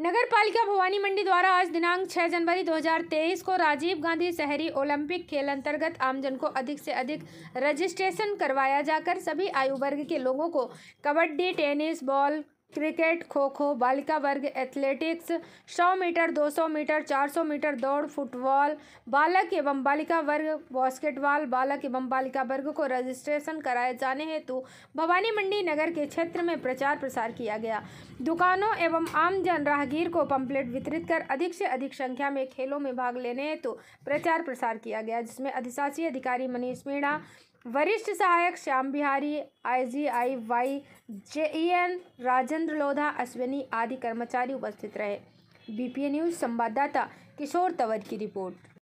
नगर पालिका भवानी मंडी द्वारा आज दिनांक 6 जनवरी 2023 को राजीव गांधी शहरी ओलंपिक खेल अंतर्गत आमजन को अधिक से अधिक रजिस्ट्रेशन करवाया जाकर सभी आयु वर्ग के लोगों को कबड्डी टेनिस बॉल क्रिकेट खो खो बालिका वर्ग एथलेटिक्स 100 मीटर 200 मीटर 400 मीटर दौड़ फुटबॉल बालक एवं बालिका वर्ग बास्केटबॉल बालक एवं बालिका वर्ग को रजिस्ट्रेशन कराए जाने हेतु भवानी मंडी नगर के क्षेत्र में प्रचार प्रसार किया गया दुकानों एवं आमजन राहगीर को पंपलेट वितरित कर अधिक से अधिक संख्या में खेलों में भाग लेने हेतु प्रचार प्रसार किया गया जिसमें अधिशासी अधिकारी मनीष मीणा वरिष्ठ सहायक Shyam Bihari I Y JEN Rajendra Lodha Ashwini आदि कर्मचारी उपस्थित रहे बीपीए न्यूज संवाददाता किशोर तंवर की रिपोर्ट